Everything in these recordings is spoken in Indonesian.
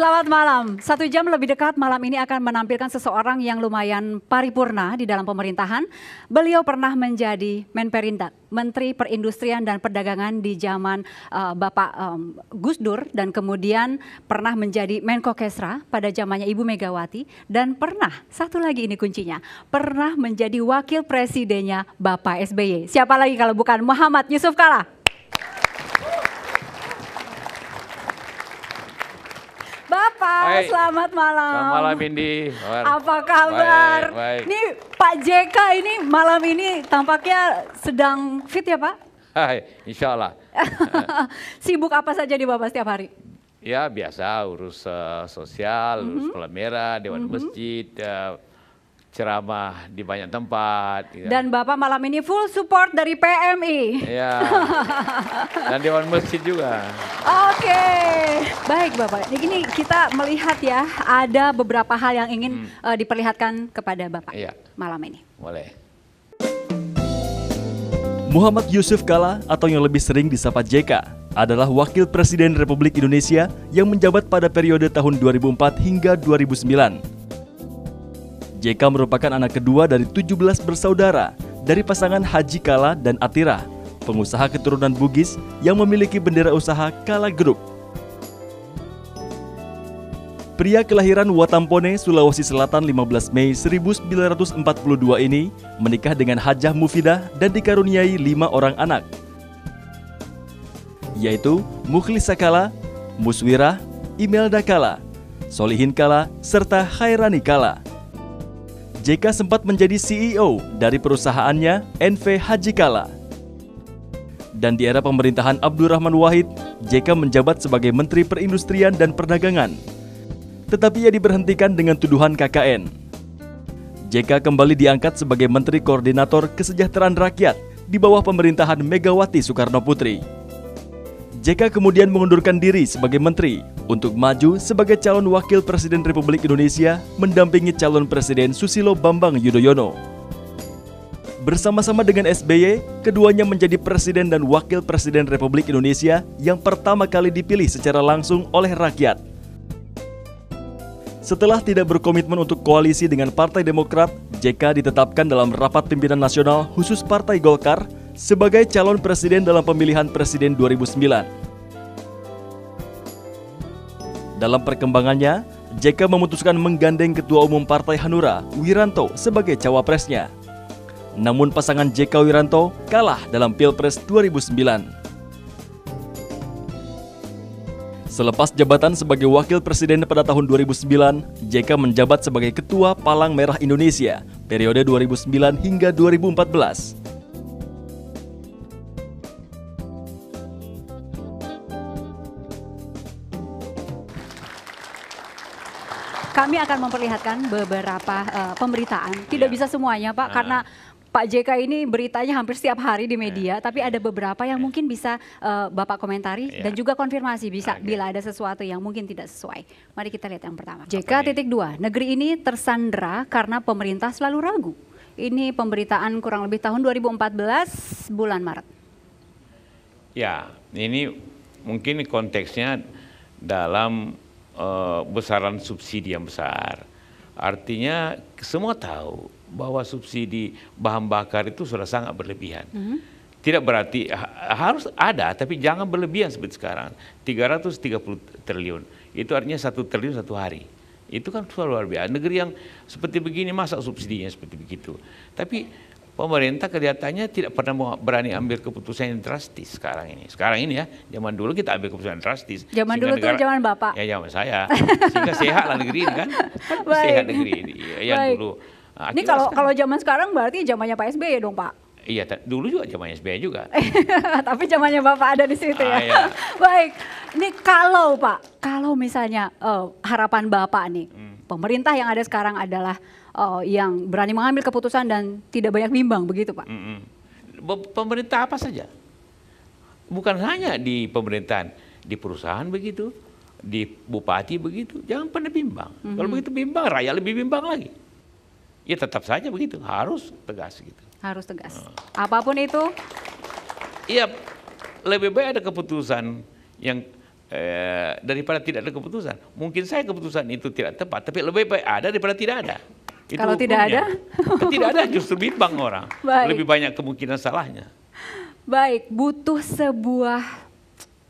Selamat malam. Satu jam lebih dekat malam ini akan menampilkan seseorang yang lumayan paripurna di dalam pemerintahan. Beliau pernah menjadi Menperindak, Menteri Perindustrian dan Perdagangan di zaman uh, Bapak um, Gus Dur dan kemudian pernah menjadi Menko Kesra pada zamannya Ibu Megawati dan pernah satu lagi ini kuncinya, pernah menjadi wakil presidennya Bapak SBY. Siapa lagi kalau bukan Muhammad Yusuf Kala? Pak. Hai. Selamat malam. Selamat malam Indi. Apa kabar? Baik, baik. Ini Pak JK ini malam ini tampaknya sedang fit ya Pak? Hai, insya Allah. Sibuk apa saja di Bapak setiap hari? Ya biasa urus uh, sosial, mm -hmm. urus mhm. pelamera, dewan mm -hmm. masjid, uh, ceramah di banyak tempat. Ya. Dan Bapak malam ini full support dari PMI. Iya. Dan Dewan Masjid juga. Oke. Okay. Baik Bapak, ini kita melihat ya ada beberapa hal yang ingin hmm. uh, diperlihatkan kepada Bapak ya. malam ini. Boleh. Muhammad Yusuf Kala atau yang lebih sering disapa JK adalah Wakil Presiden Republik Indonesia yang menjabat pada periode tahun 2004 hingga 2009. JK merupakan anak kedua dari 17 bersaudara dari pasangan Haji Kala dan Atira, pengusaha keturunan Bugis yang memiliki bendera usaha Kala Group. Pria kelahiran Watampone, Sulawesi Selatan 15 Mei 1942 ini menikah dengan Hajah Mufidah dan dikaruniai lima orang anak, yaitu Mukhlis Kala, Muswirah, Imelda Kala, Solihin Kala, serta Khairani Kala. JK sempat menjadi CEO dari perusahaannya NV Haji Kala. Dan di era pemerintahan Abdurrahman Wahid, JK menjabat sebagai Menteri Perindustrian dan Perdagangan. Tetapi ia diberhentikan dengan tuduhan KKN. JK kembali diangkat sebagai Menteri Koordinator Kesejahteraan Rakyat di bawah pemerintahan Megawati Soekarno Putri. JK kemudian mengundurkan diri sebagai menteri untuk maju sebagai calon wakil presiden Republik Indonesia mendampingi calon presiden Susilo Bambang Yudhoyono. Bersama-sama dengan SBY, keduanya menjadi presiden dan wakil presiden Republik Indonesia yang pertama kali dipilih secara langsung oleh rakyat. Setelah tidak berkomitmen untuk koalisi dengan Partai Demokrat, JK ditetapkan dalam rapat pimpinan nasional khusus Partai Golkar sebagai calon presiden dalam pemilihan presiden 2009. Dalam perkembangannya, JK memutuskan menggandeng Ketua Umum Partai Hanura, Wiranto, sebagai cawapresnya. Namun pasangan JK Wiranto kalah dalam Pilpres 2009. Selepas jabatan sebagai wakil presiden pada tahun 2009, JK menjabat sebagai ketua Palang Merah Indonesia periode 2009 hingga 2014. kami akan memperlihatkan beberapa uh, pemberitaan. Tidak ya. bisa semuanya, Pak, uh. karena Pak JK ini beritanya hampir setiap hari di media, yeah. tapi ada beberapa yang yeah. mungkin bisa uh, Bapak komentari yeah. dan juga konfirmasi bisa okay. bila ada sesuatu yang mungkin tidak sesuai. Mari kita lihat yang pertama. JK titik dua, negeri ini tersandra karena pemerintah selalu ragu. Ini pemberitaan kurang lebih tahun 2014 bulan Maret. Ya, ini mungkin konteksnya dalam uh, besaran subsidi yang besar. Artinya semua tahu bahwa subsidi bahan bakar itu sudah sangat berlebihan. Mm -hmm. Tidak berarti ha harus ada, tapi jangan berlebihan seperti sekarang. 330 triliun, itu artinya satu triliun satu hari. Itu kan luar biasa. Negeri yang seperti begini masa subsidinya seperti begitu. Tapi pemerintah kelihatannya tidak pernah mau berani ambil keputusan yang drastis sekarang ini. Sekarang ini ya, zaman dulu kita ambil keputusan drastis. Zaman dulu negara, zaman Bapak. Ya zaman saya. Sehingga sehat lah negeri ini kan. Baik. Sehat negeri ini. Ya, yang Baik. dulu. Nah, ini kalau kalau zaman sekarang berarti zamannya Pak SBY ya dong, Pak. Iya, dulu juga zamannya SBY juga. Tapi zamannya Bapak ada di situ ya. Ah, iya. Baik. Ini kalau Pak, kalau misalnya uh, harapan Bapak nih, hmm. pemerintah yang ada sekarang adalah uh, yang berani mengambil keputusan dan tidak banyak bimbang begitu Pak. Pemerintah apa saja? Bukan hanya di pemerintahan, di perusahaan begitu, di bupati begitu. Jangan pernah bimbang. Mm -hmm. Kalau begitu bimbang, rakyat lebih bimbang lagi. Ya tetap saja begitu, harus tegas gitu. Harus tegas. Mm. Apapun itu. Iya, lebih baik ada keputusan yang eh, daripada tidak ada keputusan. Mungkin saya keputusan itu tidak tepat, tapi lebih baik ada daripada tidak ada. Itu Kalau tidak ada? tidak ada justru bimbang orang. Baik. Lebih banyak kemungkinan salahnya. Baik, butuh sebuah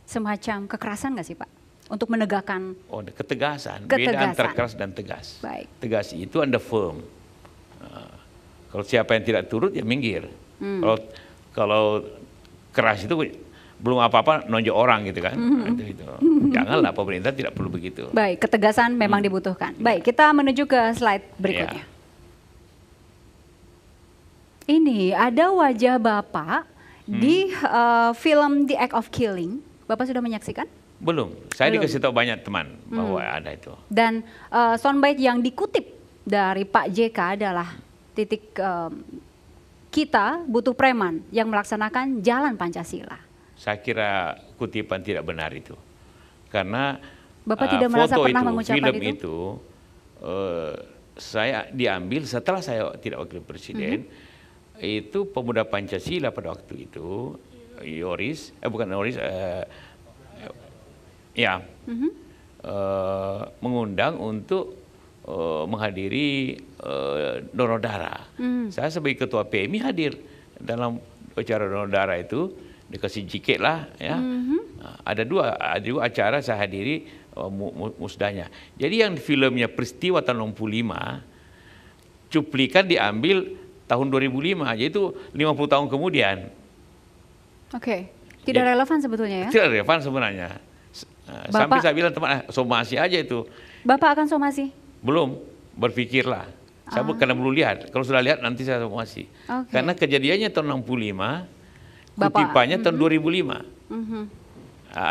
semacam kekerasan nggak sih Pak? Untuk menegakkan Oh, ketegasan. ketegasan. Beda antara keras dan tegas. Baik. Tegas itu Anda firm. Ah. kalau siapa yang tidak turut ya minggir. Hmm. Kalau kalau keras itu belum apa-apa nonjok orang gitu kan. Mm-hmm. Itu, itu. Janganlah pemerintah tidak perlu begitu. Baik, ketegasan memang hmm. dibutuhkan. Baik, kita menuju ke slide iya. berikutnya. Yeah. Ini ada wajah Bapak hmm. di uh, film The Act of Killing. Bapak sudah menyaksikan? Belum. Saya Belum. dikasih tahu banyak teman bahwa hmm. ada itu. Dan uh, soundbite yang dikutip dari Pak JK adalah titik uh, kita butuh preman yang melaksanakan jalan Pancasila. Saya kira kutipan tidak benar itu. Karena Bapak uh, tidak foto pernah itu, film itu, itu uh, saya diambil setelah saya tidak wakil presiden. Mm -hmm. Itu pemuda Pancasila pada waktu itu, Yoris, eh bukan Yoris, eh, ya, mm -hmm. uh, mengundang untuk uh, menghadiri uh, donor darah. Mm -hmm. Saya sebagai ketua PMI hadir dalam acara donor darah itu dikasih jiket lah ya. Mm-hmm. Ada dua ada dua acara saya hadiri uh, musdahnya. Jadi yang filmnya peristiwa tahun 65 cuplikan diambil tahun 2005 yaitu 50 tahun kemudian. Oke. Okay. Tidak Jadi, relevan sebetulnya ya. Tidak relevan sebenarnya. Uh, Bapak, Sampai saya bilang teman ah, somasi aja itu. Bapak akan somasi? Belum, berpikirlah. Saya ah. karena belum lihat. Kalau sudah lihat nanti saya somasi. Okay. Karena kejadiannya tahun 65 Bapak, kutipannya mm -hmm. tahun 2005 mm -hmm.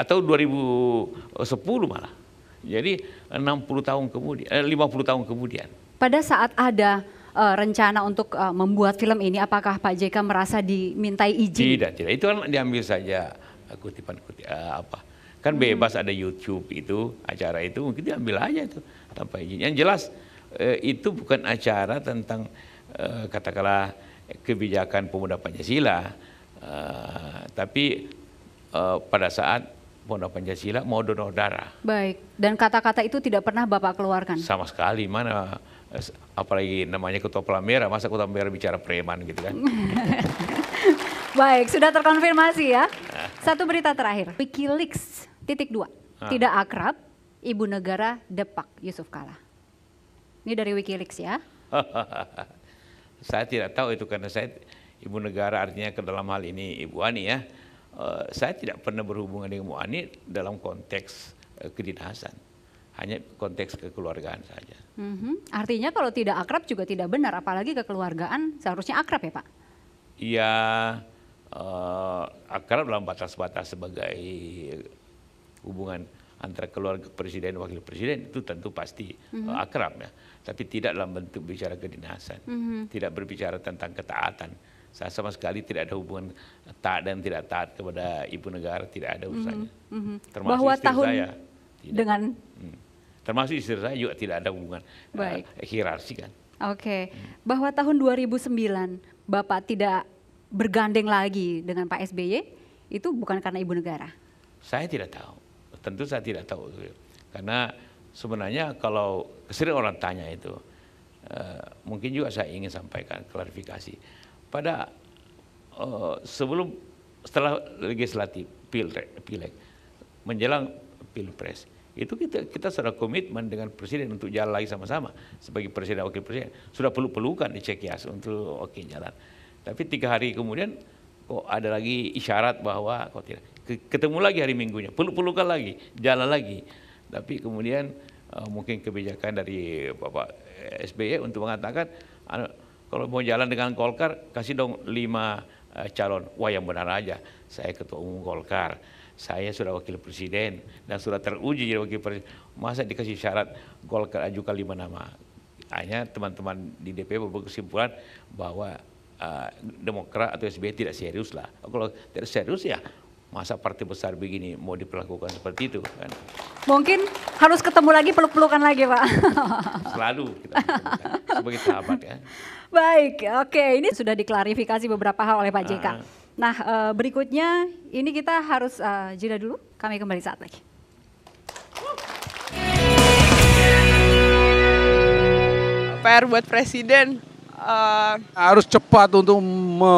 atau 2010 malah. Jadi 60 tahun kemudian, eh, 50 tahun kemudian. Pada saat ada uh, rencana untuk uh, membuat film ini, apakah Pak JK merasa dimintai izin? Tidak, tidak. Itu kan diambil saja kutipan kutipan uh, apa? Kan mm-hmm. bebas hmm. ada YouTube itu acara itu mungkin diambil aja itu tanpa izin. Yang jelas uh, itu bukan acara tentang uh, katakanlah kebijakan pemuda Pancasila Eh, tapi uh, pada saat Pondok Pancasila mau donor darah. Baik, dan kata-kata itu tidak pernah Bapak keluarkan? Sama sekali, mana eh, apalagi namanya ketua pelamera, masa ketua pelamera bicara preman gitu kan. Baik, sudah terkonfirmasi ya. Satu berita terakhir, Wikileaks titik dua, ah. tidak akrab, ibu negara depak Yusuf Kala. Ini dari Wikileaks ya. saya tidak tahu itu karena saya ibu negara artinya ke dalam hal ini Ibu Ani ya. Eh, saya tidak pernah berhubungan dengan Ibu Ani dalam konteks eh, kedinasan, hanya konteks kekeluargaan saja. Mm-hmm. Artinya kalau tidak akrab juga tidak benar, apalagi kekeluargaan seharusnya akrab ya Pak? Iya, uh, akrab dalam batas-batas sebagai hubungan antara keluarga presiden dan wakil presiden itu tentu pasti mm-hmm. akrab ya tapi tidak dalam bentuk bicara kedinasan mm-hmm. tidak berbicara tentang ketaatan saya sama sekali tidak ada hubungan taat dan tidak taat kepada ibu negara, tidak ada urusannya. Mhm, mm -hmm. Termasuk Bahwa istri tahun saya. Tidak. Dengan? Hmm. Termasuk istri saya juga tidak ada hubungan eh, Baik. Uh, hierarki kan. Oke, okay. hmm. bahwa tahun 2009 Bapak tidak bergandeng lagi dengan Pak SBY itu bukan karena ibu negara? Saya tidak tahu, tentu saya tidak tahu. Karena sebenarnya kalau sering orang tanya itu, uh, mungkin juga saya ingin sampaikan klarifikasi pada uh, sebelum setelah legislatif pilek menjelang pilpres itu kita kita sudah komitmen dengan presiden untuk jalan lagi sama-sama sebagai presiden wakil presiden sudah perlu pelukan di Cekias untuk oke okay, jalan tapi tiga hari kemudian kok ada lagi isyarat bahwa kok tidak ketemu lagi hari minggunya perlu pelukan lagi jalan lagi tapi kemudian uh, mungkin kebijakan dari Bapak eh, SBY untuk mengatakan anu, kalau mau jalan dengan Golkar kasih dong lima uh, calon. Wah yang benar aja, saya ketua umum Golkar, saya sudah wakil presiden dan sudah teruji jadi wakil presiden. Masa dikasih syarat Golkar ajukan lima nama? Hanya teman-teman di DPP berkesimpulan bahwa uh, Demokrat atau SBY tidak serius lah. Kalau tidak serius ya masa partai besar begini mau diperlakukan seperti itu kan. Mungkin harus ketemu lagi peluk-pelukan lagi Pak. Selalu kita sebagai sahabat ya. Baik, oke. Ini sudah diklarifikasi beberapa hal oleh Pak JK. Uh. Ah. Nah, uh, berikutnya ini kita harus uh, jeda dulu. Kami kembali saat lagi. PR buat presiden uh... harus cepat untuk me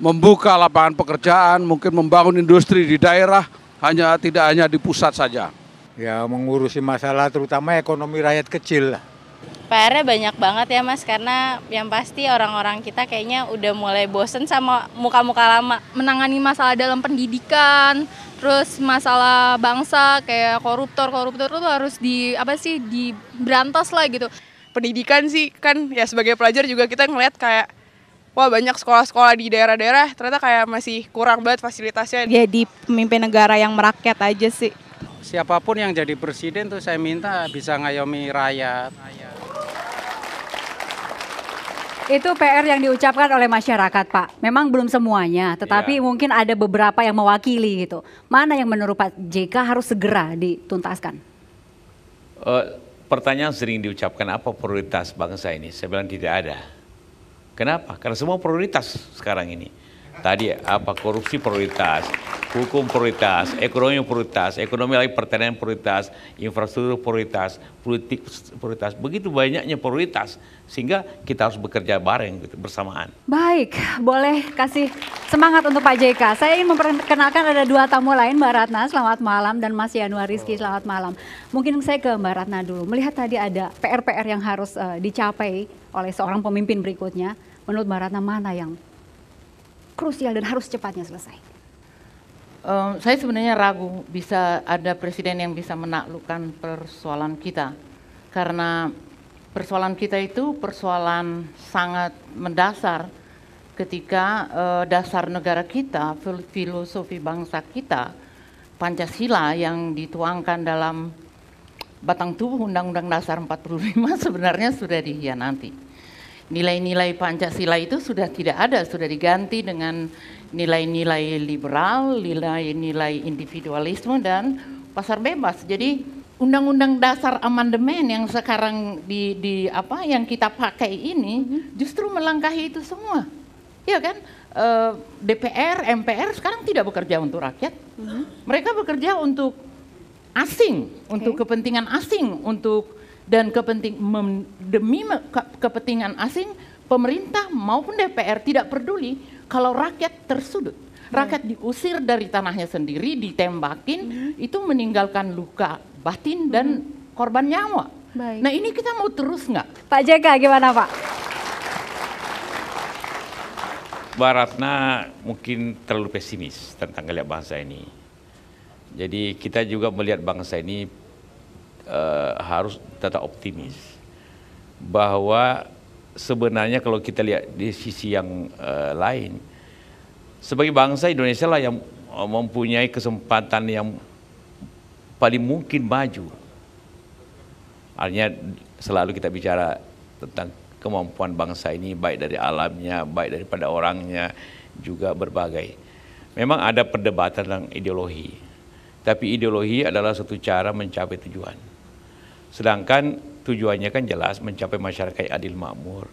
membuka lapangan pekerjaan, mungkin membangun industri di daerah, hanya tidak hanya di pusat saja. Ya mengurusi masalah terutama ekonomi rakyat kecil lah PR-nya banyak banget ya Mas karena yang pasti orang-orang kita kayaknya udah mulai bosen sama muka-muka lama. Menangani masalah dalam pendidikan, terus masalah bangsa kayak koruptor-koruptor tuh harus di apa sih di diberantas lah gitu. Pendidikan sih kan ya sebagai pelajar juga kita ngeliat kayak wah banyak sekolah-sekolah di daerah-daerah ternyata kayak masih kurang banget fasilitasnya. Jadi ya, pemimpin negara yang merakyat aja sih siapapun yang jadi presiden tuh saya minta bisa ngayomi rakyat. Itu PR yang diucapkan oleh masyarakat, Pak. Memang belum semuanya, tetapi ya. mungkin ada beberapa yang mewakili gitu. Mana yang menurut Pak JK harus segera dituntaskan? Uh, pertanyaan sering diucapkan apa prioritas bangsa ini? Saya bilang tidak ada. Kenapa? Karena semua prioritas sekarang ini Tadi apa korupsi prioritas, hukum prioritas, ekonomi prioritas, ekonomi lagi pertanian prioritas, infrastruktur prioritas, politik prioritas. Begitu banyaknya prioritas sehingga kita harus bekerja bareng gitu, bersamaan. Baik, boleh kasih semangat untuk Pak JK. Saya ingin memperkenalkan ada dua tamu lain Mbak Ratna, selamat malam dan Mas Yanuar Rizky, selamat malam. Mungkin saya ke Mbak Ratna dulu. Melihat tadi ada PR-PR yang harus uh, dicapai oleh seorang pemimpin berikutnya. Menurut Mbak Ratna mana yang krusial dan harus cepatnya selesai? Um, saya sebenarnya ragu bisa ada presiden yang bisa menaklukkan persoalan kita karena persoalan kita itu persoalan sangat mendasar ketika uh, dasar negara kita, filosofi bangsa kita, Pancasila yang dituangkan dalam batang tubuh Undang-Undang Dasar 45 sebenarnya sudah dihianati nilai-nilai Pancasila itu sudah tidak ada, sudah diganti dengan nilai-nilai liberal, nilai-nilai individualisme dan pasar bebas. Jadi undang-undang dasar amandemen yang sekarang di, di apa yang kita pakai ini mhm. justru melangkahi itu semua. Iya kan? E, eh, DPR, MPR sekarang tidak bekerja untuk rakyat. Mhm. Mereka bekerja untuk asing, okay. untuk kepentingan asing, untuk dan kepenting mem, demi ke, kepentingan asing pemerintah maupun DPR tidak peduli kalau rakyat tersudut rakyat diusir dari tanahnya sendiri ditembakin mm -hmm. itu meninggalkan luka batin dan mm -hmm. korban nyawa Baik. nah ini kita mau terus nggak Pak JK gimana Pak Mbak Ratna mungkin terlalu pesimis tentang geliat bangsa ini jadi kita juga melihat bangsa ini uh, harus tetap optimis bahwa sebenarnya kalau kita lihat di sisi yang uh, lain sebagai bangsa Indonesia lah yang eh, mempunyai kesempatan yang paling mungkin maju. Artinya selalu kita bicara tentang kemampuan bangsa ini baik dari alamnya, baik daripada orangnya juga berbagai. Memang ada perdebatan tentang ideologi. Tapi ideologi adalah satu cara mencapai tujuan. Sedangkan tujuannya kan jelas mencapai masyarakat yang adil makmur.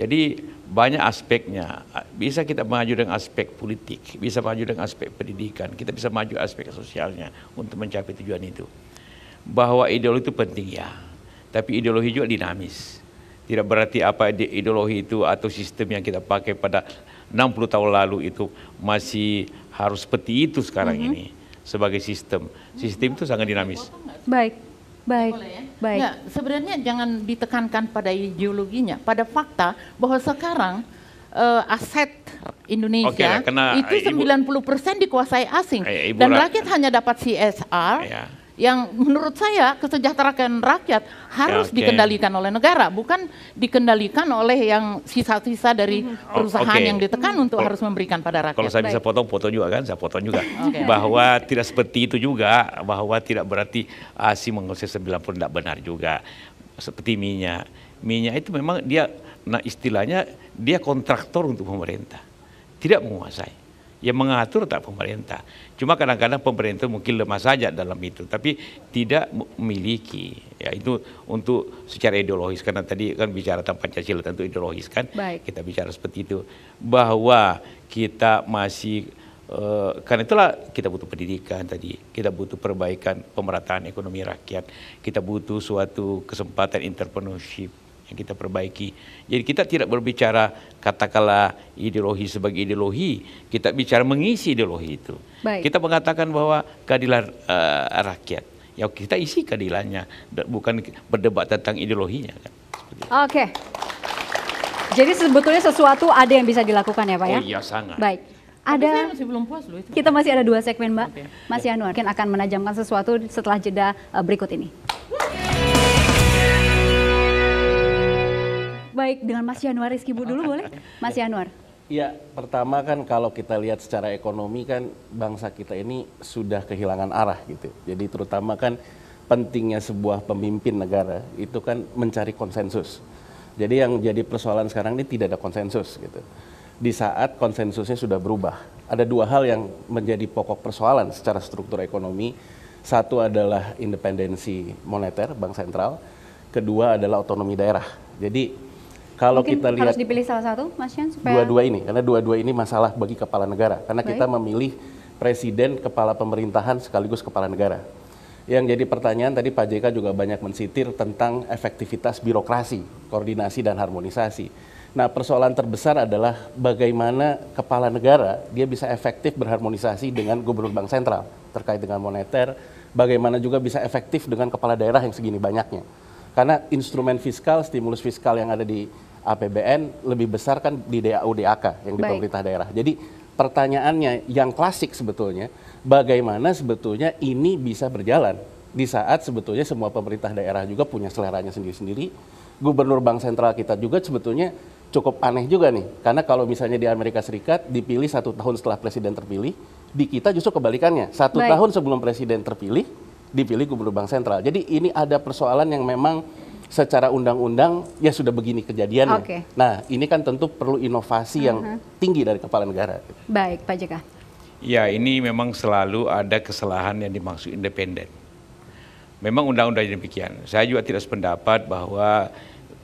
Jadi banyak aspeknya. Bisa kita maju dengan aspek politik, bisa maju dengan aspek pendidikan, kita bisa maju aspek sosialnya untuk mencapai tujuan itu. Bahwa ideologi itu penting ya, tapi ideologi juga dinamis. Tidak berarti apa ideologi itu atau sistem yang kita pakai pada 60 tahun lalu itu masih harus seperti itu sekarang mm -hmm. ini sebagai sistem. Sistem itu sangat dinamis. Baik. Baik. Boleh ya? Baik. Ya, sebenarnya jangan ditekankan pada ideologinya, pada fakta bahwa sekarang uh, aset Indonesia okay, sembilan puluh itu 90% dikuasai asing iya, dan rakyat hanya dapat CSR. Ya yang menurut saya kesejahteraan rakyat harus ya, okay. dikendalikan oleh negara, bukan dikendalikan oleh yang sisa-sisa dari mhm. oh, perusahaan okay. yang ditekan hmm. untuk harus memberikan pada rakyat. Kalau saya bisa potong, potong juga kan, saya potong juga. okay. Bahwa tidak seperti itu juga, bahwa tidak berarti ASI ah, sembilan pun tidak benar juga. Seperti minyak. Minyak itu memang dia, nah istilahnya dia kontraktor untuk pemerintah. Tidak menguasai yang mengatur tak pemerintah. Cuma kadang-kadang pemerintah mungkin lemah saja dalam itu, tapi tidak memiliki. Ya itu untuk secara ideologis karena tadi kan bicara tentang Pancasila tentu ideologis kan. Baik. Kita bicara seperti itu bahwa kita masih eh, karena itulah kita butuh pendidikan tadi, kita butuh perbaikan pemerataan ekonomi rakyat, kita butuh suatu kesempatan entrepreneurship, yang kita perbaiki. Jadi kita tidak berbicara katakanlah ideologi sebagai ideologi, kita bicara mengisi ideologi itu. Baik. Kita mengatakan bahwa keadilan uh, rakyat, ya kita isi keadilannya, bukan berdebat tentang ideologinya. Kan. Oke. Jadi sebetulnya sesuatu ada yang bisa dilakukan ya Pak ya? Oh iya sangat. Baik ada Kita masih ada dua segmen, Mbak. Okay. Mas Yanuar mungkin akan menajamkan sesuatu setelah jeda eh, berikut ini. Baik, dengan Mas Januar Rizky Bu dulu boleh? Mas Januar. Ya, pertama kan kalau kita lihat secara ekonomi kan bangsa kita ini sudah kehilangan arah gitu. Jadi terutama kan pentingnya sebuah pemimpin negara itu kan mencari konsensus. Jadi yang jadi persoalan sekarang ini tidak ada konsensus gitu. Di saat konsensusnya sudah berubah, ada dua hal yang menjadi pokok persoalan secara struktur ekonomi. Satu adalah independensi moneter, bank sentral. Kedua adalah otonomi daerah. Jadi kalau Mungkin kita lihat harus dipilih salah satu, Mas Yan, supaya dua-dua ini karena dua-dua ini masalah bagi kepala negara karena Baik. kita memilih presiden, kepala pemerintahan sekaligus kepala negara. Yang jadi pertanyaan tadi Pak JK juga banyak mensitir tentang efektivitas birokrasi, koordinasi dan harmonisasi. Nah, persoalan terbesar adalah bagaimana kepala negara dia bisa efektif berharmonisasi dengan gubernur bank sentral terkait dengan moneter, bagaimana juga bisa efektif dengan kepala daerah yang segini banyaknya. Karena instrumen fiskal, stimulus fiskal yang ada di APBN lebih besar kan di DAU DAK yang di pemerintah daerah. Jadi pertanyaannya yang klasik sebetulnya, bagaimana sebetulnya ini bisa berjalan di saat sebetulnya semua pemerintah daerah juga punya seleranya sendiri-sendiri. Gubernur Bank Sentral kita juga sebetulnya cukup aneh juga nih, karena kalau misalnya di Amerika Serikat dipilih satu tahun setelah presiden terpilih, di kita justru kebalikannya, satu Baik. tahun sebelum presiden terpilih dipilih gubernur Bank Sentral. Jadi ini ada persoalan yang memang secara undang-undang ya sudah begini kejadiannya. Okay. Nah, ini kan tentu perlu inovasi uh -huh. yang tinggi dari kepala negara. Baik, Pak JK. Ya, ini memang selalu ada kesalahan yang dimaksud independen. Memang undang-undangnya demikian. Saya juga tidak sependapat bahwa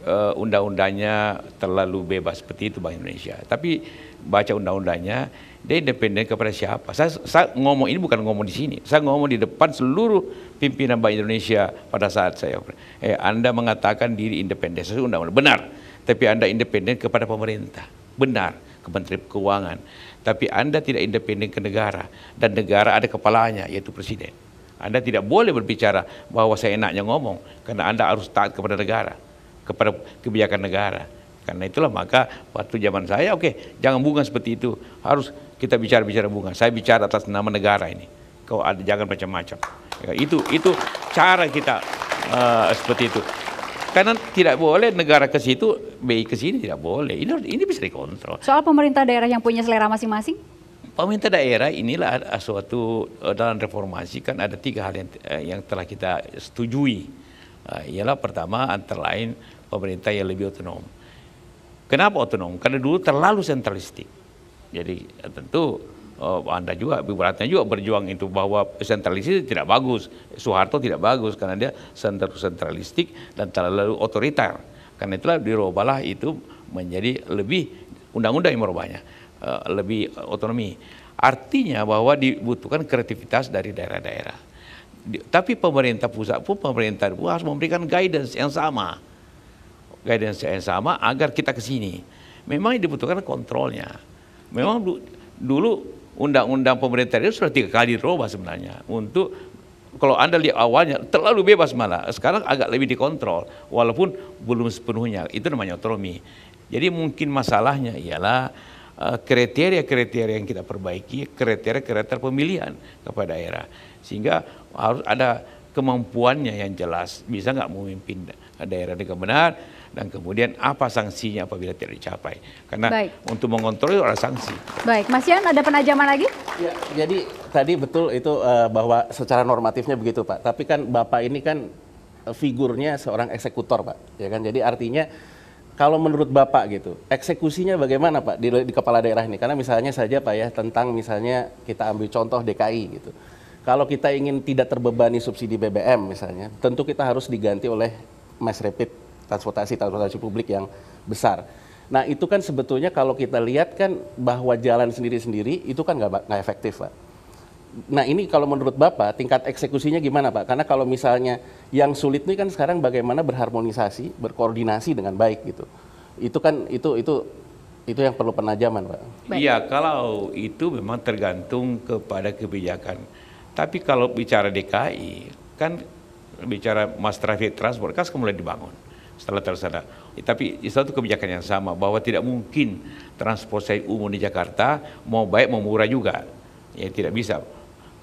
uh, undang-undangnya terlalu bebas seperti itu Bank Indonesia. Tapi baca undang-undangnya dia independen kepada siapa. Saya, saya ngomong ini bukan ngomong di sini, saya ngomong di depan seluruh pimpinan Bank Indonesia pada saat saya. Eh, anda mengatakan diri independen, saya undang-undang benar. Tapi Anda independen kepada pemerintah, benar Kementerian Keuangan. Tapi Anda tidak independen ke negara dan negara ada kepalanya yaitu presiden. Anda tidak boleh berbicara bahwa saya enaknya ngomong karena Anda harus taat kepada negara, kepada kebijakan negara. Karena itulah maka waktu zaman saya oke okay, jangan bunga seperti itu harus kita bicara-bicara bunga. Saya bicara atas nama negara ini. Kau ada jangan macam-macam. Ya, itu itu cara kita uh, seperti itu. Karena tidak boleh negara ke situ, BI ke sini tidak boleh. Ini ini bisa dikontrol. Soal pemerintah daerah yang punya selera masing-masing? Pemerintah daerah inilah ada suatu eh, dalam reformasi kan ada tiga hal yang, eh, yang telah kita setujui. Uh, ialah pertama antara lain pemerintah yang lebih otonom. Kenapa otonom? Karena dulu terlalu sentralistik jadi ya tentu oh, anda juga, beratnya juga berjuang itu bahwa sentralisasi tidak bagus. Soeharto tidak bagus karena dia sentral sentralistik dan terlalu otoriter. Karena itulah dirubahlah itu menjadi lebih undang-undang yang merubahnya, eh, lebih otonomi. Artinya bahwa dibutuhkan kreativitas dari daerah-daerah. Tapi pemerintah pusat pun pemerintah pun harus memberikan guidance yang sama. Guidance yang sama agar kita ke sini. Memang dibutuhkan kontrolnya memang du, dulu undang-undang pemerintah itu sudah tiga kali diubah sebenarnya untuk kalau Anda lihat awalnya terlalu bebas malah. Sekarang agak lebih dikontrol walaupun belum sepenuhnya. Itu namanya otonomi. Jadi mungkin masalahnya ialah eh, kriteria-kriteria yang kita perbaiki, kriteria-kriteria pemilihan kepada daerah. Sehingga harus ada kemampuannya yang jelas, bisa nggak memimpin daerah dengan benar, dan kemudian apa sanksinya apabila tidak dicapai. Karena Baik. untuk mengontrol itu ada sanksi. Baik, Mas Yan ada penajaman lagi? Ya, jadi tadi betul itu uh, bahwa secara normatifnya begitu Pak, tapi kan Bapak ini kan eh, figurnya seorang eksekutor Pak, ya kan? Jadi artinya kalau menurut Bapak gitu, eksekusinya bagaimana Pak di, di kepala daerah ini? Karena misalnya saja Pak ya, tentang misalnya kita ambil contoh DKI gitu. Kalau kita ingin tidak terbebani subsidi BBM misalnya, tentu kita harus diganti oleh mass rapid transportasi transportasi publik yang besar. Nah itu kan sebetulnya kalau kita lihat kan bahwa jalan sendiri-sendiri itu kan nggak efektif pak. Nah ini kalau menurut Bapak tingkat eksekusinya gimana Pak? Karena kalau misalnya yang sulit nih kan sekarang bagaimana berharmonisasi, berkoordinasi dengan baik gitu. Itu kan itu itu itu yang perlu penajaman Pak. Iya kalau itu memang tergantung kepada kebijakan. Tapi kalau bicara DKI kan bicara mass traffic transport kan kemudian dibangun setelah terlaksana. Tapi satu kebijakan yang sama bahwa tidak mungkin transportasi umum di Jakarta mau baik mau murah juga. Ya tidak bisa.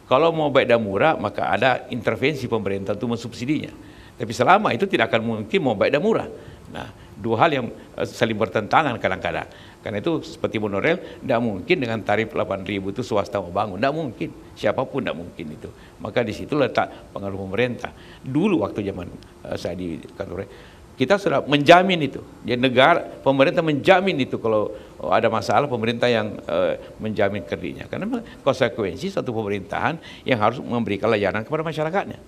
Kalau mau baik dan murah maka ada intervensi pemerintah untuk mensubsidinya. Tapi selama itu tidak akan mungkin mau baik dan murah. Nah, dua hal yang eh, saling bertentangan kadang-kadang. Karena itu seperti monorel, tidak mungkin dengan tarif 8.000 itu swasta mau bangun. Tidak mungkin, siapapun tidak mungkin itu. Maka di situ letak pengaruh pemerintah. Dulu waktu zaman uh, saya di kantor kita sudah menjamin itu. Ya negara, pemerintah menjamin itu kalau oh, ada masalah pemerintah yang uh, menjamin kreditnya. Karena konsekuensi satu pemerintahan yang harus memberikan layanan kepada masyarakatnya.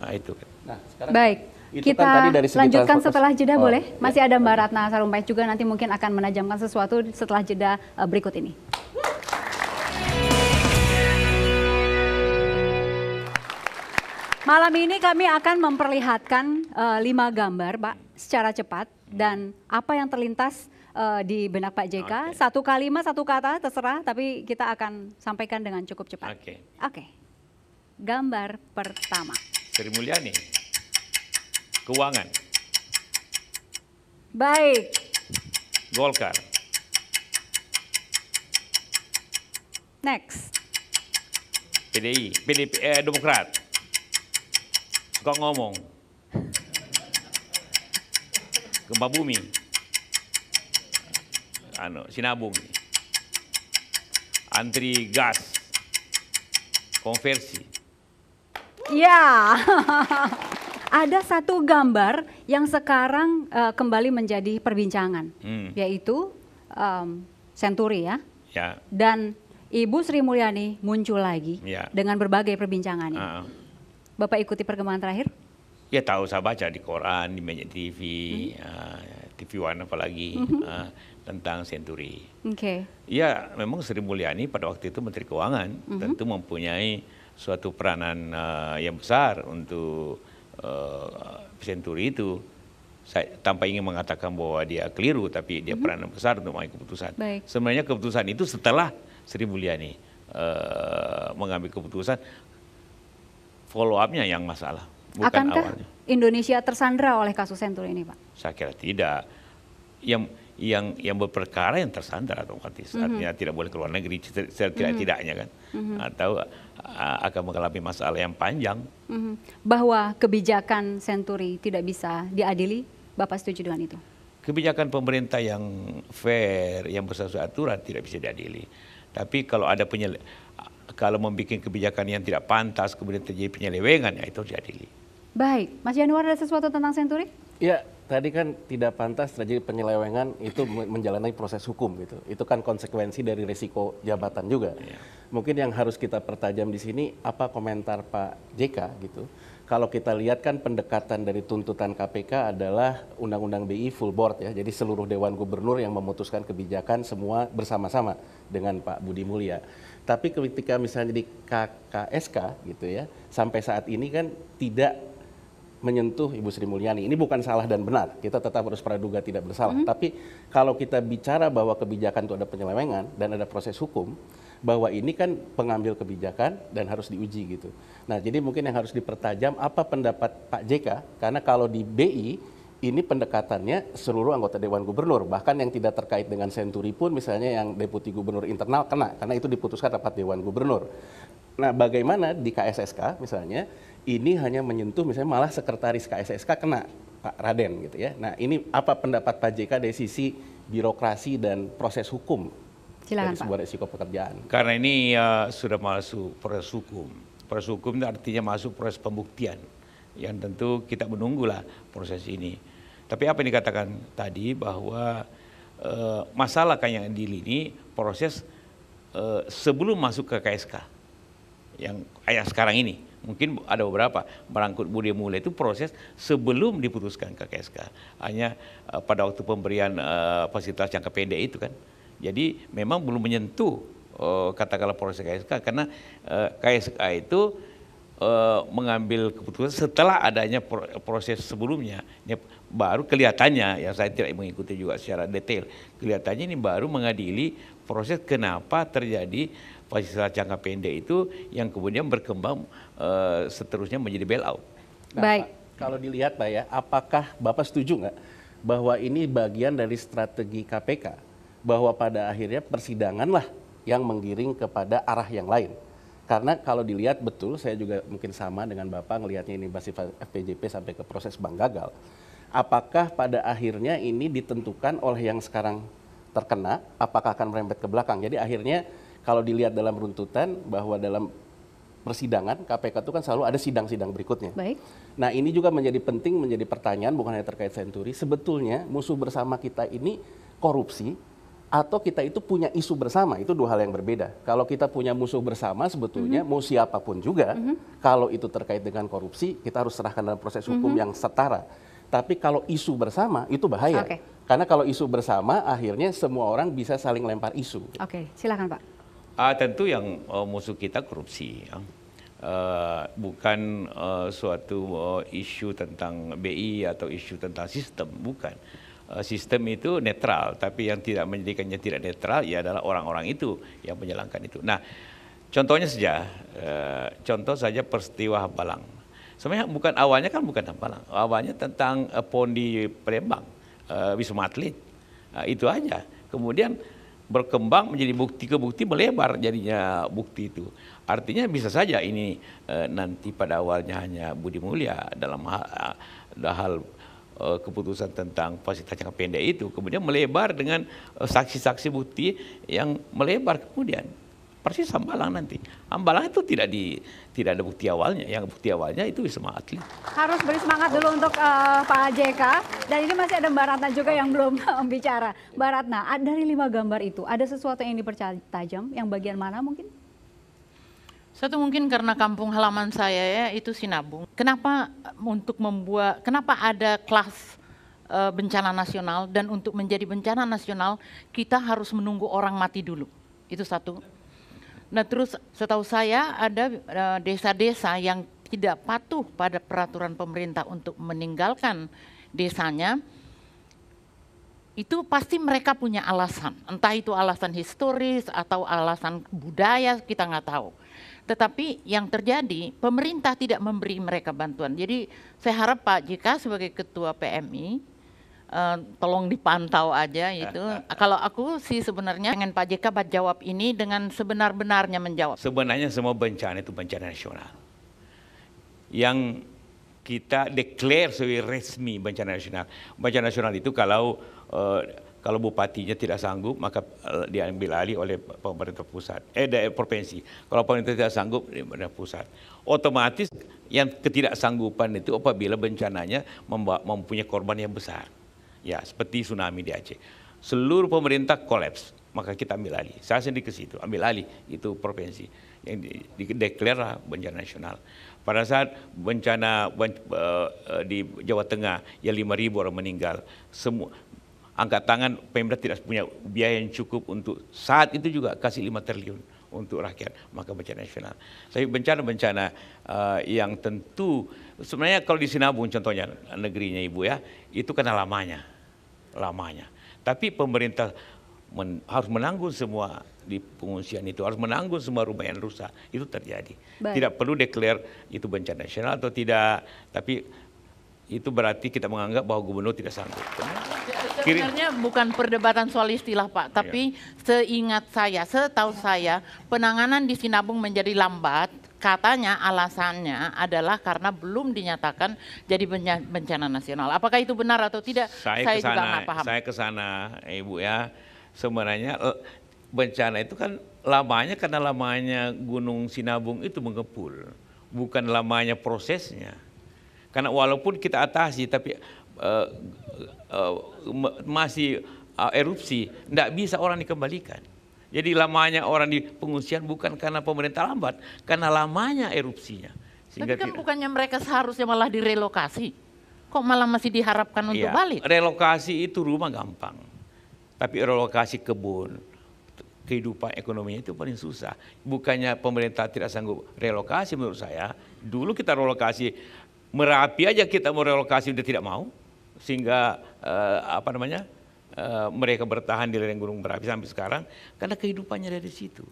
Nah, itu kan. Nah, sekarang Baik. Itu kan kita kan tadi dari lanjutkan setelah jeda oh, boleh? Iya. Masih ada Mbak Ratna Sarumpait juga nanti mungkin akan menajamkan sesuatu setelah jeda eh, berikut ini. Malam ini kami akan memperlihatkan uh, lima gambar, Pak, secara cepat dan apa yang terlintas uh, di benak Pak JK okay. satu kalimat satu kata terserah tapi kita akan sampaikan dengan cukup cepat. Oke. Okay. Oke. Okay. Gambar pertama. Sri Mulyani. Keuangan. Baik. Golkar. Next. PDI, PDI eh, Demokrat. Kok ngomong? gempa bumi. Anu, sinabung. Antri gas. Konversi. Ya. Ada satu gambar yang sekarang uh, kembali menjadi perbincangan, hmm. yaitu um, Senturi ya. Ya. Dan Ibu Sri Mulyani muncul lagi ya. dengan berbagai perbincangannya. Uh. Bapak ikuti perkembangan terakhir. Ya tahu saya baca di koran, di media TV, hmm. uh, ya, TV One apalagi hmm. uh, tentang senturi. Oke. Okay. Ya memang Sri Mulyani pada waktu itu Menteri Keuangan hmm. tentu mempunyai suatu peranan uh, yang besar untuk uh, senturi itu. Saya, tanpa ingin mengatakan bahwa dia keliru, tapi dia hmm. peranan besar untuk mengambil keputusan. Baik. Sebenarnya keputusan itu setelah Sri Mulyani uh, mengambil keputusan, follow upnya yang masalah bukan Akankah awalnya. Indonesia tersandra oleh kasus Sentul ini, Pak? Saya kira tidak. Yang yang yang berperkara yang tersandra atau mm -hmm. artinya tidak boleh keluar negeri mhm. setidak mm -hmm. tidaknya kan mm -hmm. atau akan mengalami masalah yang panjang mm -hmm. bahwa kebijakan senturi tidak bisa diadili bapak setuju dengan itu kebijakan pemerintah yang fair yang bersesuai aturan tidak bisa diadili tapi kalau ada penyele kalau membuat kebijakan yang tidak pantas kemudian terjadi penyelewengan ya itu harus diadili Baik, Mas Januar ada sesuatu tentang Senturi? Ya, tadi kan tidak pantas terjadi penyelewengan itu menjalani proses hukum gitu. Itu kan konsekuensi dari risiko jabatan juga. Iya. Mungkin yang harus kita pertajam di sini apa komentar Pak JK gitu. Kalau kita lihat kan pendekatan dari tuntutan KPK adalah Undang-Undang BI full board ya. Jadi seluruh Dewan Gubernur yang memutuskan kebijakan semua bersama-sama dengan Pak Budi Mulia Tapi ketika misalnya di KKSK gitu ya, sampai saat ini kan tidak menyentuh Ibu Sri Mulyani. Ini bukan salah dan benar. Kita tetap harus praduga tidak bersalah. Mm -hmm. Tapi kalau kita bicara bahwa kebijakan itu ada penyelewengan dan ada proses hukum, bahwa ini kan pengambil kebijakan dan harus diuji gitu. Nah, jadi mungkin yang harus dipertajam apa pendapat Pak JK karena kalau di BI ini pendekatannya seluruh anggota Dewan Gubernur, bahkan yang tidak terkait dengan senturi pun misalnya yang deputi gubernur internal kena, karena itu diputuskan rapat Dewan Gubernur. Nah, bagaimana di KSSK misalnya ini hanya menyentuh misalnya malah sekretaris KSSK kena Pak Raden gitu ya. Nah ini apa pendapat Pak JK dari sisi birokrasi dan proses hukum Silahkan, dari sebuah Pak. resiko pekerjaan? Karena ini ya, sudah masuk proses hukum. Proses hukum itu artinya masuk proses pembuktian yang tentu kita menunggulah proses ini. Tapi apa yang dikatakan tadi bahwa e, masalah kayak deal ini proses e, sebelum masuk ke KSK yang kayak sekarang ini mungkin ada beberapa merangkut budi mulia itu proses sebelum diputuskan ke KSK hanya eh, pada waktu pemberian uh, fasilitas jangka pendek itu kan jadi memang belum menyentuh eh, katakanlah proses KSK karena uh, KSK itu mengambil keputusan setelah adanya proses sebelumnya ini baru kelihatannya ya saya tidak mengikuti juga secara detail kelihatannya ini baru mengadili proses kenapa terjadi fasilitas jangka pendek itu yang kemudian berkembang uh, seterusnya menjadi bailout. Nah, Baik. Pak, kalau dilihat Pak ya, apakah Bapak setuju nggak bahwa ini bagian dari strategi KPK bahwa pada akhirnya persidanganlah yang menggiring kepada arah yang lain. Karena kalau dilihat betul, saya juga mungkin sama dengan Bapak ngelihatnya ini bersifat FPJP sampai ke proses bank gagal. Apakah pada akhirnya ini ditentukan oleh yang sekarang terkena, apakah akan merembet ke belakang. Jadi akhirnya kalau dilihat dalam runtutan bahwa dalam persidangan KPK itu kan selalu ada sidang-sidang berikutnya. Baik. Nah ini juga menjadi penting menjadi pertanyaan bukan hanya terkait senturi. Sebetulnya musuh bersama kita ini korupsi atau kita itu punya isu bersama itu dua hal yang berbeda. Kalau kita punya musuh bersama sebetulnya mm -hmm. mau siapapun juga, mm -hmm. kalau itu terkait dengan korupsi kita harus serahkan dalam proses hukum mm -hmm. yang setara. Tapi kalau isu bersama itu bahaya. Okay. Karena kalau isu bersama akhirnya semua orang bisa saling lempar isu. Oke, okay. silakan Pak. Uh, tentu yang uh, musuh kita korupsi. Ya. Uh, bukan uh, suatu uh, isu tentang BI atau isu tentang sistem, bukan. Uh, sistem itu netral, tapi yang tidak menjadikannya tidak netral ya adalah orang-orang itu yang menjalankan itu. Nah, contohnya saja, uh, contoh saja peristiwa Hambalang. Sebenarnya bukan awalnya kan bukan Hambalang, awalnya tentang uh, Pondi Palembang, uh, Wisma Atlet, uh, itu aja. Kemudian berkembang menjadi bukti ke bukti melebar jadinya bukti itu. Artinya bisa saja ini e, nanti pada awalnya hanya Budi Mulia dalam hal, hal eh, e, keputusan tentang fasilitas yang pendek itu kemudian melebar dengan eh, saksi-saksi e, bukti yang melebar kemudian persis Hambalang nanti. Hambalang itu tidak di tidak ada bukti awalnya. Yang bukti awalnya itu Wisma Atlet. Harus beri semangat dulu untuk uh, Pak JK. Dan ini masih ada Mbak Ratna juga yang belum eh, bicara. Mbak Ratna, dari lima gambar itu ada sesuatu yang dipercaya tajam? Yang bagian mana mungkin? Satu mungkin karena kampung halaman saya ya itu Sinabung. Kenapa untuk membuat kenapa ada kelas uh, bencana nasional dan untuk menjadi bencana nasional kita harus menunggu orang mati dulu. Itu satu Nah terus setahu saya ada eh, desa-desa yang tidak patuh pada peraturan pemerintah untuk meninggalkan desanya, itu pasti mereka punya alasan. Entah itu alasan historis atau alasan budaya, kita nggak tahu. Tetapi yang terjadi, pemerintah tidak memberi mereka bantuan. Jadi saya harap Pak jika sebagai ketua PMI Uh, tolong dipantau aja itu. Kalau aku sih sebenarnya pengen Pak JK jawab ini dengan sebenar-benarnya menjawab. Sebenarnya semua bencana itu bencana nasional. Yang kita declare sebagai resmi bencana nasional. Bencana nasional itu kalau uh, kalau bupatinya tidak sanggup maka eh, diambil alih oleh pemerintah pusat, eh dari provinsi. Kalau pemerintah tidak sanggup pemerintah pusat. Otomatis yang ketidaksanggupan itu apabila bencananya mempunyai korban yang besar ya seperti tsunami di Aceh. Seluruh pemerintah kolaps, maka kita ambil alih. Saya sendiri ke situ, ambil alih itu provinsi yang dideklar bencana nasional. Pada saat bencana eh, eh, di Jawa Tengah ya 5.000 orang meninggal, semua angkat tangan pemerintah tidak punya biaya yang cukup untuk saat itu juga kasih 5 triliun untuk rakyat maka bencana nasional. Tapi bencana-bencana uh, yang tentu sebenarnya kalau di Sinabung contohnya negerinya ibu ya itu karena lamanya lamanya. Tapi pemerintah men, harus menanggung semua di pengungsian itu harus menanggung semua rumah yang rusak itu terjadi Baik. tidak perlu declare itu bencana nasional atau tidak tapi itu berarti kita menganggap bahwa gubernur tidak sanggup sebenarnya bukan perdebatan soal istilah Pak, tapi ya. seingat saya, setahu saya penanganan di Sinabung menjadi lambat katanya alasannya adalah karena belum dinyatakan jadi bencana nasional. Apakah itu benar atau tidak? Saya, saya kesana, juga nggak paham. Saya ke sana, Ibu ya. Sebenarnya eh, bencana itu kan lamanya karena lamanya Gunung Sinabung itu mengepul, bukan lamanya prosesnya. Karena walaupun kita atasi tapi uh, uh, masih uh, erupsi, tidak bisa orang dikembalikan. Jadi lamanya orang di pengungsian bukan karena pemerintah lambat, karena lamanya erupsinya. Sehingga Tapi kan tidak... bukannya mereka seharusnya malah direlokasi. Kok malah masih diharapkan iya, untuk ya, balik? Relokasi itu rumah gampang. Tapi relokasi kebun, kehidupan ekonominya itu paling susah. Bukannya pemerintah tidak sanggup relokasi menurut saya. Dulu kita relokasi Merapi aja kita mau relokasi udah tidak mau. Sehingga eh, apa namanya? Eh, mereka bertahan di lereng Gunung berapi sampai sekarang karena kehidupannya dari situ.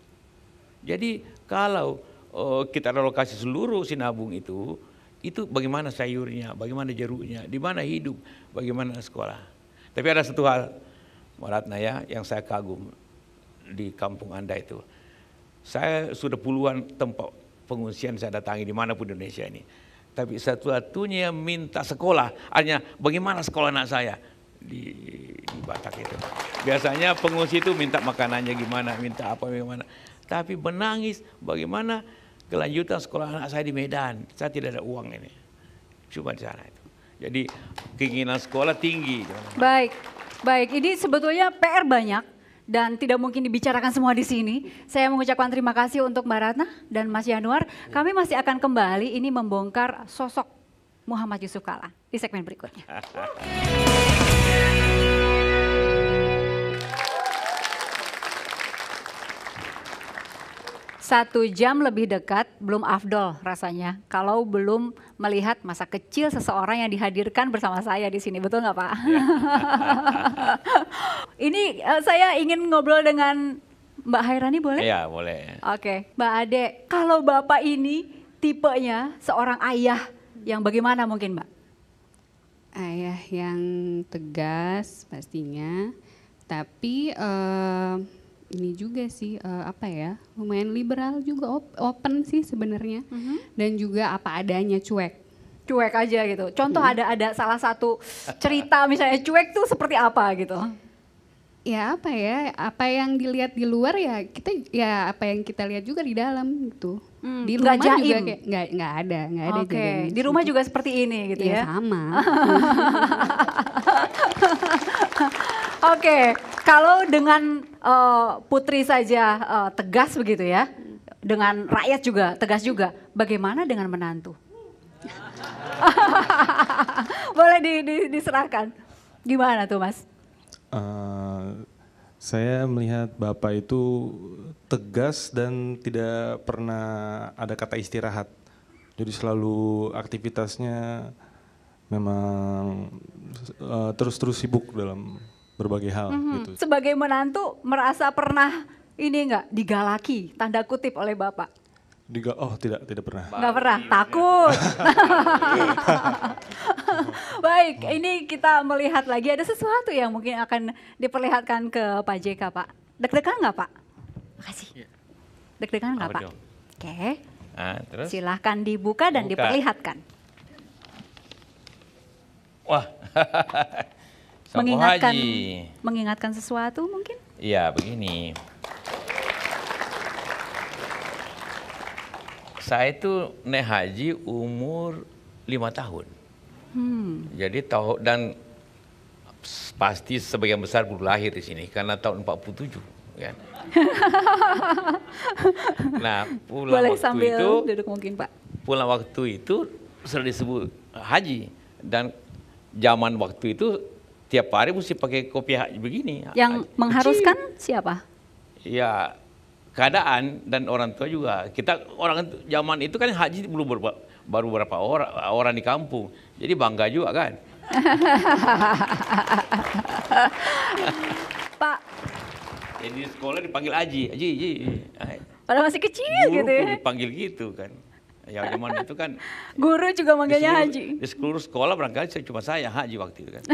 Jadi kalau uh, kita relokasi seluruh Sinabung itu, itu bagaimana sayurnya, bagaimana jeruknya, di mana hidup, bagaimana sekolah. Tapi ada satu hal, Maratna ya, yang saya kagum di kampung Anda itu. Saya sudah puluhan tempat pengungsian saya datangi dimanapun pun Indonesia ini. Tapi satu-satunya minta sekolah, Hanya bagaimana sekolah anak saya di, di Batak itu. Biasanya pengungsi itu minta makanannya gimana, minta apa gimana. Tapi menangis bagaimana kelanjutan sekolah anak saya di Medan. Saya tidak ada uang ini. Cuma di sana itu. Jadi keinginan sekolah tinggi. Baik, baik. Ini sebetulnya PR banyak dan tidak mungkin dibicarakan semua di sini. Saya mengucapkan terima kasih untuk Mbak Ratna dan Mas Januar. Kami masih akan kembali ini membongkar sosok Muhammad Yusuf Kala di segmen berikutnya. satu jam lebih dekat belum afdol rasanya kalau belum melihat masa kecil seseorang yang dihadirkan bersama saya di sini betul nggak pak? Iya. ini uh, saya ingin ngobrol dengan Mbak Hairani boleh? Iya boleh. Oke, okay. Mbak Ade, kalau bapak ini tipenya seorang ayah yang bagaimana mungkin Mbak? ayah yang tegas pastinya tapi uh, ini juga sih uh, apa ya lumayan liberal juga op open sih sebenarnya mm -hmm. dan juga apa adanya cuek cuek aja gitu contoh mm ada ada salah satu cerita misalnya cuek tuh seperti apa gitu ya apa ya apa yang dilihat di luar ya kita ya apa yang kita lihat juga di dalam gitu hmm, di rumah jaim. juga nggak nggak ada nggak ada okay. di gitu. juga seperti ini gitu ya, ya? sama oke okay. kalau dengan uh, putri saja uh, tegas begitu ya dengan rakyat juga tegas juga bagaimana dengan menantu boleh di, di, diserahkan gimana tuh mas Uh, saya melihat Bapak itu tegas dan tidak pernah ada kata istirahat. Jadi selalu aktivitasnya memang uh, terus-terus sibuk dalam berbagai hal mm -hmm. gitu. Sebagai menantu merasa pernah ini enggak digalaki tanda kutip oleh Bapak? Diga oh tidak tidak pernah. Nggak pernah, iya. takut. Baik, ini kita melihat lagi ada sesuatu yang mungkin akan diperlihatkan ke Pak JK Pak. Deg-degan nggak Pak? Makasih. Iya. Deg-degan nggak Pak? Oke. Okay. Nah, Silahkan dibuka dan Buka. diperlihatkan. Wah. mengingatkan, mengingatkan sesuatu mungkin? Iya begini. saya itu naik haji umur lima tahun. Hmm. Jadi tahu dan pasti sebagian besar baru lahir di sini karena tahun 47 kan. nah, pulang Boleh waktu sambil itu duduk mungkin, Pak. Pulang waktu itu sudah disebut haji dan zaman waktu itu tiap hari mesti pakai kopiah begini. Yang haji. mengharuskan siapa? Ya keadaan dan orang tua juga. Kita orang zaman itu kan haji belum berapa, baru berapa orang orang di kampung. Jadi bangga juga kan. Pak. Jadi di sekolah dipanggil haji haji Aji. Padahal masih kecil Guru gitu ya. dipanggil gitu kan. Ya zaman itu kan. Guru juga manggilnya Haji. Di seluruh sekolah saya cuma saya Haji waktu itu kan.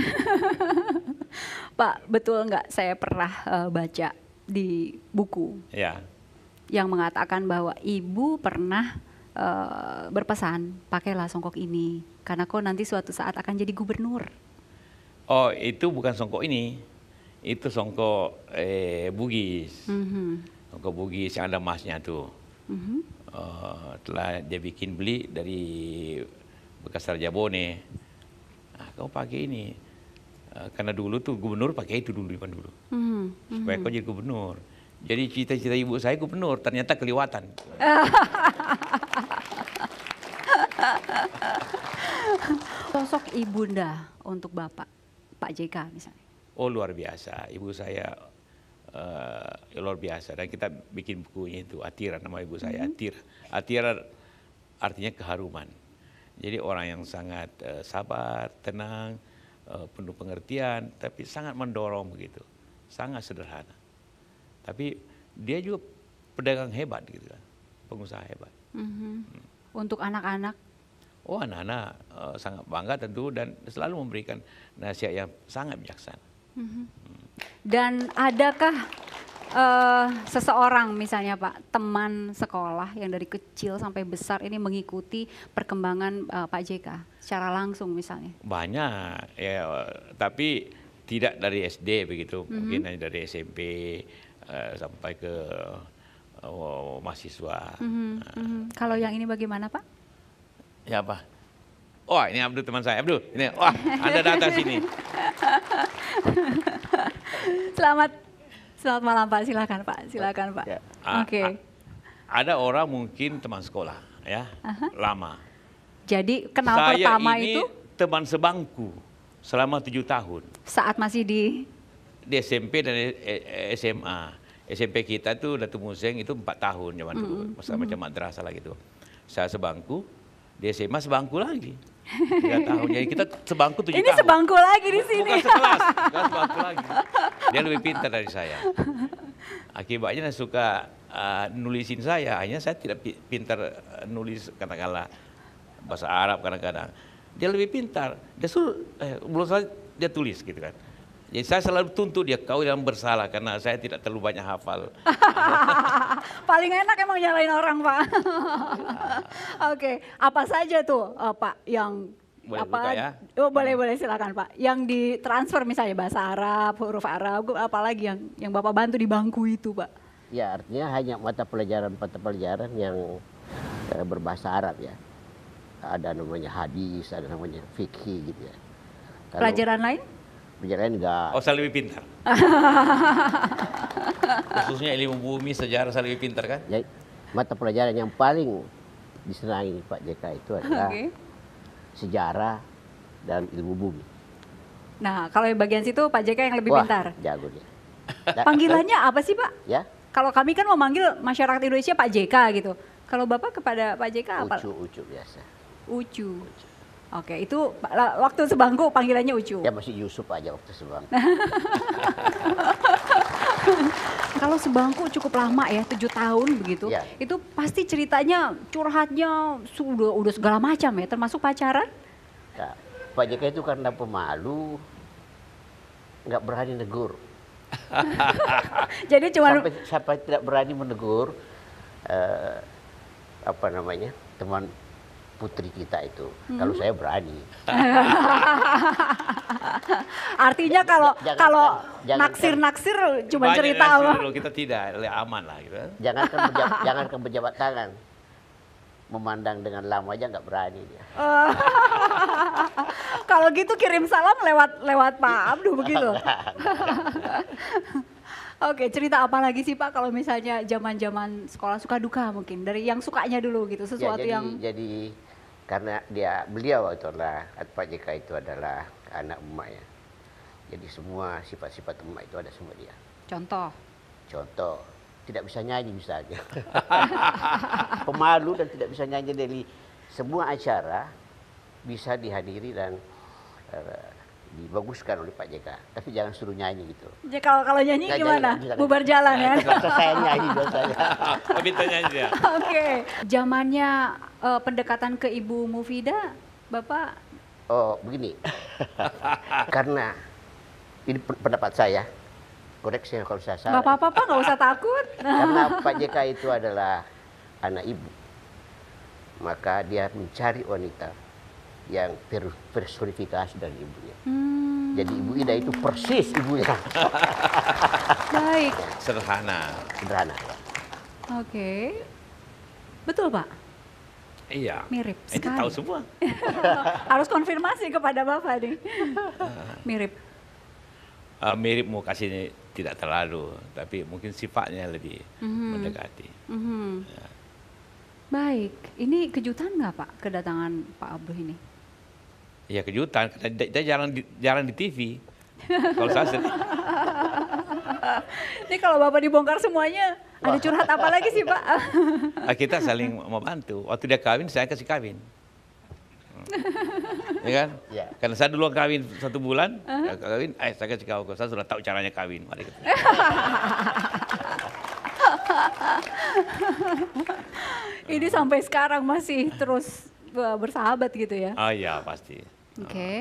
Pak, betul nggak saya pernah uh, baca di buku. Ya yang mengatakan bahwa ibu pernah uh, berpesan pakailah songkok ini karena kau nanti suatu saat akan jadi gubernur. Oh itu bukan songkok ini, itu songkok eh, bugis, mm-hmm. songkok bugis yang ada emasnya tuh. Mm-hmm. Uh, eh, telah dia bikin beli dari bekas Sarjabone. Nah, kau pakai ini. Eh, karena dulu tuh gubernur pakai itu dulu dulu. Mm -hmm. Supaya mhm. kau jadi gubernur. Jadi cita-cita ibu saya penuh, ternyata kelewatan. Sosok ibunda untuk Bapak, Pak JK misalnya. Oh luar biasa, ibu saya uh, luar biasa. Dan kita bikin bukunya itu, Atira nama ibu saya, mm -hmm. Atira. Atira artinya keharuman. Jadi orang yang sangat uh, sabar, tenang, uh, penuh pengertian, tapi sangat mendorong begitu. Sangat sederhana tapi dia juga pedagang hebat gitu kan pengusaha hebat mm-hmm. Hmm. untuk anak-anak oh anak-anak uh, sangat bangga tentu dan selalu memberikan nasihat yang sangat bijaksana mm-hmm. dan adakah uh, seseorang misalnya Pak, teman sekolah yang dari kecil sampai besar ini mengikuti perkembangan uh, Pak JK secara langsung misalnya? Banyak ya, tapi tidak dari SD begitu, mm -hmm. mungkin mm-hmm. dari SMP Eh, sampai ke uh, mahasiswa. Mm -hmm, mm -hmm. Kalau yang ini bagaimana Pak? Ya apa? Oh ini Abdul teman saya Abdul ini wah anda datang sini. selamat selamat malam Pak silakan Pak silakan Pak. Ya. Oke. Okay. Ada orang mungkin teman sekolah ya uh -huh. lama. Jadi kenal saya pertama ini itu teman sebangku selama tujuh tahun. Saat masih di di SMP dan SMA. Eh, SMP kita tuh Datu Museng itu empat tahun zaman dulu, mm -hmm. macam madrasah lah gitu. Saya sebangku, di SMA sebangku lagi. Tiga tahun. Jadi kita sebangku tujuh Ini tahun. Ini sebangku lagi di sini. Bukan sekelas, bukan sebangku lagi. Dia lebih pintar dari saya. Akibatnya dia suka uh, nulisin saya, hanya saya tidak pintar eh, nulis kata-kata bahasa Arab kadang-kadang. Dia lebih pintar. Dia suruh, eh, belum saya dia tulis gitu kan. Jadi saya selalu tuntut dia kau yang bersalah karena saya tidak terlalu banyak hafal. Paling enak emang nyalain orang pak. Iya. Oke, okay. apa saja tuh uh, pak yang boleh apa, ya? Oh, boleh boleh silakan pak. Yang ditransfer misalnya bahasa Arab, huruf Arab, apalagi yang yang bapak bantu di bangku itu pak? Ya artinya hanya mata pelajaran mata pelajaran yang eh, berbahasa Arab ya. Ada namanya hadis, ada namanya fikih gitu ya. Kalau, pelajaran lain? pikirannya enggak. Oh, saya lebih pintar. Khususnya ilmu bumi, sejarah saya lebih pintar kan? Ya, mata pelajaran yang paling disenangi Pak JK itu adalah okay. sejarah dan ilmu bumi. Nah, kalau bagian situ Pak JK yang lebih Wah, pintar. jago dia. Panggilannya apa sih Pak? Ya. Kalau kami kan memanggil masyarakat Indonesia Pak JK gitu. Kalau Bapak kepada Pak JK apa? Ucu, ucu biasa. Ucu. ucu. Oke, itu waktu sebangku panggilannya Ucu. Ya masih Yusuf aja waktu sebangku. Kalau sebangku cukup lama ya, tujuh tahun begitu. Ya. Itu pasti ceritanya curhatnya sudah udah segala macam ya, termasuk pacaran. Nah, Pak JK itu karena pemalu, nggak berani negur. Jadi cuma sampai, sampai tidak berani menegur uh, apa namanya teman putri kita itu. Hmm. Kalau saya berani. Artinya kalau jangan, kalau naksir-naksir cuma cerita Allah. Kalau kita tidak ya, aman lah gitu. Jangan kan jangan ke pejabat tangan memandang dengan lama aja nggak berani dia. kalau gitu kirim salam lewat lewat Pak Abdu begitu. Oke, cerita apa lagi sih Pak kalau misalnya zaman-zaman sekolah suka duka mungkin dari yang sukanya dulu gitu sesuatu ya, jadi, yang jadi karena dia beliau itu adalah Pak JK itu adalah anak emak ya. Jadi semua sifat-sifat emak itu ada semua dia. Contoh. Contoh tidak bisa nyanyi misalnya. Pemalu dan tidak bisa nyanyi dari semua acara bisa dihadiri dan uh, dibaguskan oleh Pak JK. Tapi jangan suruh nyanyi gitu. Ya kalau kalau nyanyi nah, gimana? Bubar jalan ya. kalau saya nyanyi saya Tapi nyanyi ya. Oke. Zamannya uh, pendekatan ke Ibu Mufida, Bapak Oh, begini. Karena ini pendapat saya. Koreksi ya kalau saya salah. Bapak apa-apa nggak usah takut. Karena Pak JK itu adalah anak ibu. Maka dia mencari wanita yang personifikasi dari ibunya. Hmm. Jadi Ibu Ida itu persis Ibu ibunya. Baik. Sederhana. Sederhana. Ya. Oke. Okay. Betul, Pak? Iya. Mirip Ini sekali. tahu semua. Harus konfirmasi kepada Bapak nih. mirip. Uh, mirip mau kasih ini tidak terlalu, tapi mungkin sifatnya lebih mm -hmm. mendekati. Mm -hmm. ya. Baik, ini kejutan nggak Pak kedatangan Pak Abdul ini? Iya kejutan, kita jarang di, jarang di TV. Kalau saya sering. Ini kalau Bapak dibongkar semuanya, Wah. ada curhat apa lagi sih Pak? Ah, kita saling mau bantu. Waktu dia kawin, saya kasih kawin. ya kan? Ya. Karena saya dulu kawin satu bulan, uh -huh. kawin, eh saya kasih kawin. saya sudah tahu caranya kawin. Mari kita. Ini sampai sekarang masih terus eh, bersahabat gitu ya? Ah oh, iya pasti. Oke. Okay.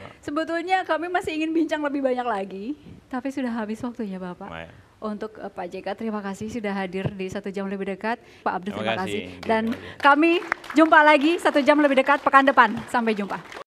Nah, Sebetulnya kami masih ingin bincang lebih banyak lagi, tapi sudah habis waktunya Bapak. Maya. Untuk uh, Pak JK terima kasih sudah hadir di satu jam lebih dekat. Pak Abdul terima, terima kasih. kasih. Dan kami jumpa lagi satu jam lebih dekat pekan depan. Sampai jumpa.